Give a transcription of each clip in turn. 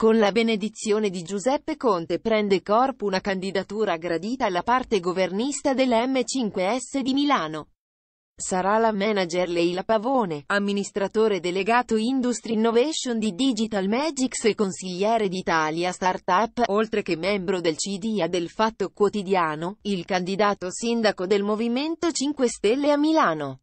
Con la benedizione di Giuseppe Conte prende corpo una candidatura gradita alla parte governista dell'M5S di Milano. Sarà la manager Leila Pavone, amministratore delegato Industry Innovation di Digital Magics e consigliere d'Italia Startup, oltre che membro del CDA del Fatto Quotidiano, il candidato sindaco del Movimento 5 Stelle a Milano.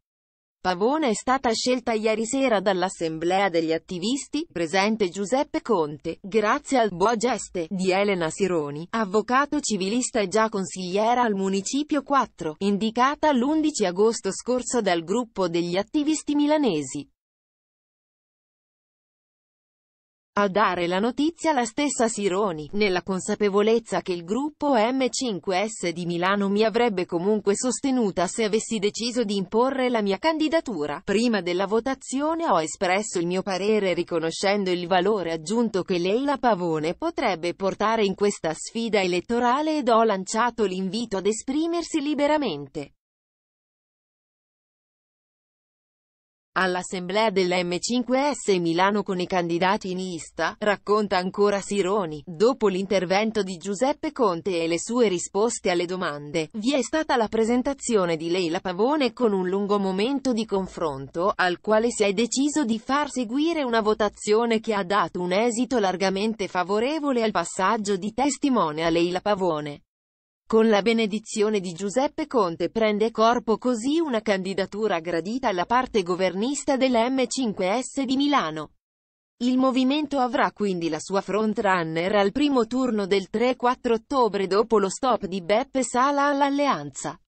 Pavone è stata scelta ieri sera dall'Assemblea degli attivisti, presente Giuseppe Conte, grazie al buon geste di Elena Sironi, avvocato civilista e già consigliera al Municipio 4, indicata l'11 agosto scorso dal gruppo degli attivisti milanesi. A dare la notizia la stessa Sironi, nella consapevolezza che il gruppo M5S di Milano mi avrebbe comunque sostenuta se avessi deciso di imporre la mia candidatura. Prima della votazione ho espresso il mio parere riconoscendo il valore aggiunto che Leila Pavone potrebbe portare in questa sfida elettorale ed ho lanciato l'invito ad esprimersi liberamente. All'assemblea dell'M5S Milano con i candidati in lista, racconta ancora Sironi, dopo l'intervento di Giuseppe Conte e le sue risposte alle domande, vi è stata la presentazione di Leila Pavone con un lungo momento di confronto, al quale si è deciso di far seguire una votazione che ha dato un esito largamente favorevole al passaggio di testimone a Leila Pavone. Con la benedizione di Giuseppe Conte prende corpo così una candidatura gradita alla parte governista dell'M5S di Milano. Il movimento avrà quindi la sua frontrunner al primo turno del 3-4 ottobre dopo lo stop di Beppe Sala all'alleanza.